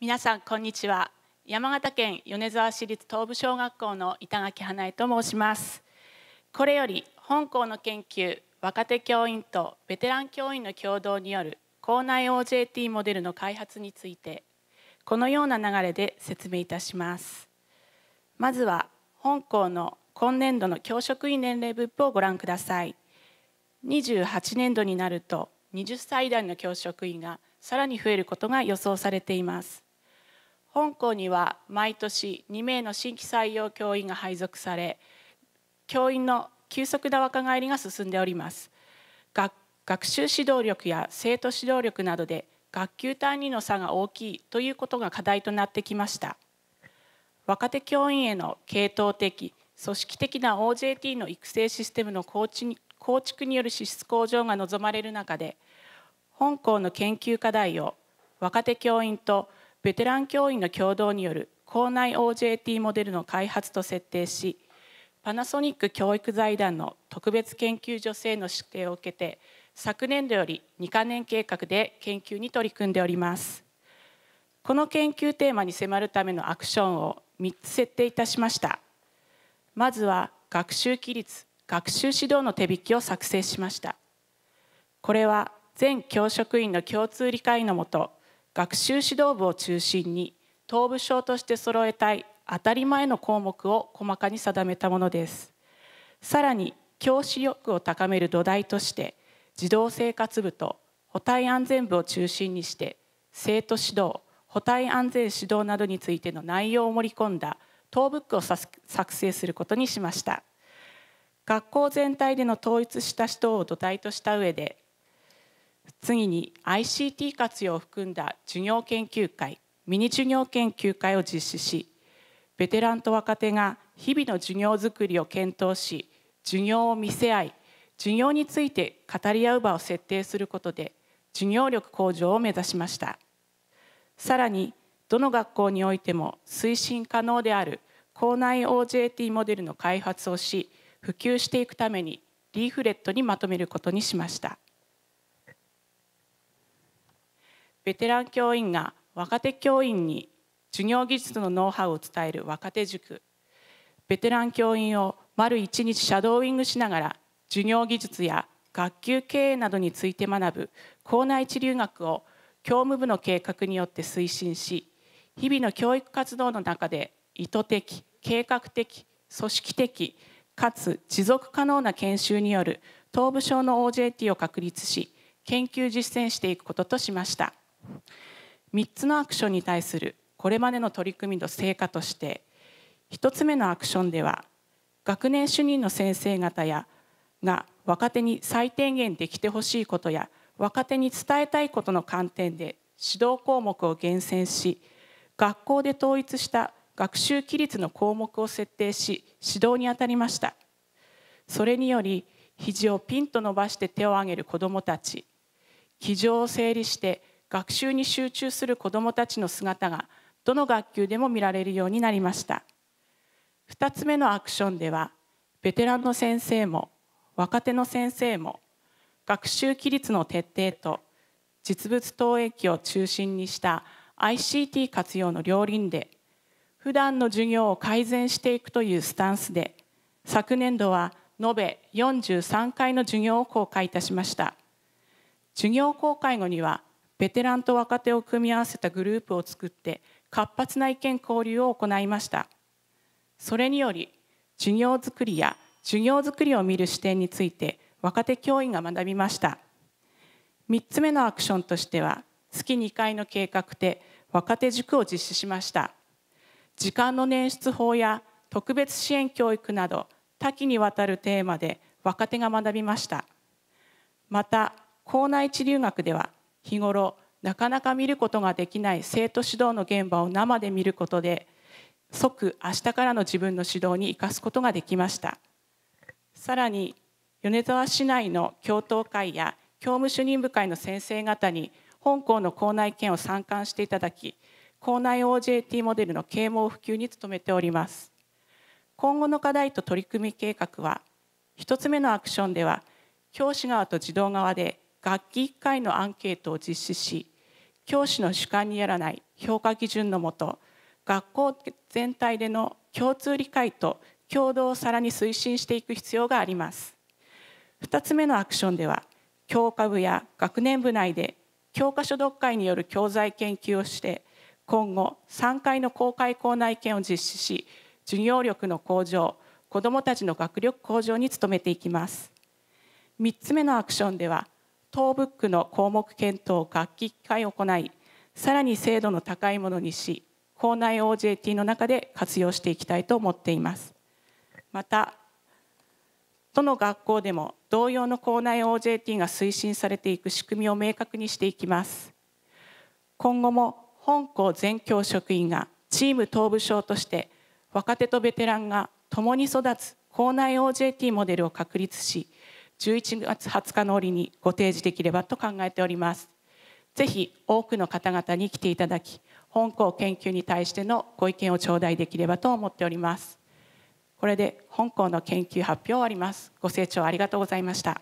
皆さんこんにちは山形県米沢市立東部小学校の板垣花江と申しますこれより本校の研究若手教員とベテラン教員の共同による校内 OJT モデルの開発についてこのような流れで説明いたしますまずは本校の今年度の教職員年齢分布をご覧ください28年度になると20歳代の教職員がさらに増えることが予想されています本校には毎年2名の新規採用教員が配属され教員の急速な若返りが進んでおります学習指導力や生徒指導力などで学級単位の差が大きいということが課題となってきました若手教員への系統的組織的な OJT の育成システムの構築による資質向上が望まれる中で本校の研究課題を若手教員とベテラン教員の共同による校内 OJT モデルの開発と設定しパナソニック教育財団の特別研究助成の指定を受けて昨年度より2か年計画で研究に取り組んでおりますこの研究テーマに迫るためのアクションを3つ設定いたしましたまずは学習規律学習指導の手引きを作成しましたこれは全教職員の共通理解のもと学習指導部を中心に東部省として揃えたい当たり前の項目を細かに定めたものですさらに教師欲を高める土台として児童生活部と補体安全部を中心にして生徒指導補体安全指導などについての内容を盛り込んだ当ブックを作成することにしました学校全体での統一した指導を土台とした上で次に ICT 活用を含んだ授業研究会ミニ授業研究会を実施しベテランと若手が日々の授業づくりを検討し授業を見せ合い授業について語り合う場を設定することで授業力向上を目指しましたさらにどの学校においても推進可能である校内 OJT モデルの開発をし普及していくためにリーフレットにまとめることにしましたベテラン教員が若手教員に授業技術のノウハウを伝える若手塾ベテラン教員を丸1日シャドーイングしながら授業技術や学級経営などについて学ぶ校内地留学を教務部の計画によって推進し日々の教育活動の中で意図的計画的組織的かつ持続可能な研修による東部省の OJT を確立し研究実践していくこととしました。3つのアクションに対するこれまでの取り組みの成果として1つ目のアクションでは学年主任の先生方やが若手に最低限できてほしいことや若手に伝えたいことの観点で指導項目を厳選し学校で統一した学習規律の項目を設定し指導にあたりましたそれにより肘をピンと伸ばして手を上げる子どもたち気丈を整理して学習に集中する子どもたちの姿がどの学級でも見られるようになりました2つ目のアクションではベテランの先生も若手の先生も学習規律の徹底と実物投影機を中心にした ICT 活用の両輪で普段の授業を改善していくというスタンスで昨年度は延べ43回の授業を公開いたしました授業公開後にはベテランと若手を組み合わせたグループを作って活発な意見交流を行いましたそれにより授業づくりや授業づくりを見る視点について若手教員が学びました3つ目のアクションとしては月2回の計画で若手塾を実施しました時間の捻出法や特別支援教育など多岐にわたるテーマで若手が学びましたまた校内地留学では日頃なかなか見ることができない生徒指導の現場を生で見ることで即明日からの自分の指導に生かすことができましたさらに米沢市内の教頭会や教務主任部会の先生方に本校の校内研を参観していただき校内 OJT モデルの啓蒙普及に努めております今後の課題と取り組み計画は一つ目のアクションでは教師側と児童側で学期1回のアンケートを実施し教師の主観にやらない評価基準のもと学校全体での共通理解と共同をさらに推進していく必要があります2つ目のアクションでは教科部や学年部内で教科書読解による教材研究をして今後3回の公開校内研を実施し授業力の向上子どもたちの学力向上に努めていきます3つ目のアクションでは当ブックの項目検討を学期1回行いさらに精度の高いものにし校内 OJT の中で活用していきたいと思っていますまたどの学校でも同様の校内 OJT が推進されていく仕組みを明確にしていきます今後も本校全教職員がチーム東部省として若手とベテランが共に育つ校内 OJT モデルを確立し11月20日の折にご提示できればと考えておりますぜひ多くの方々に来ていただき本校研究に対してのご意見を頂戴できればと思っておりますこれで本校の研究発表を終わりますご清聴ありがとうございました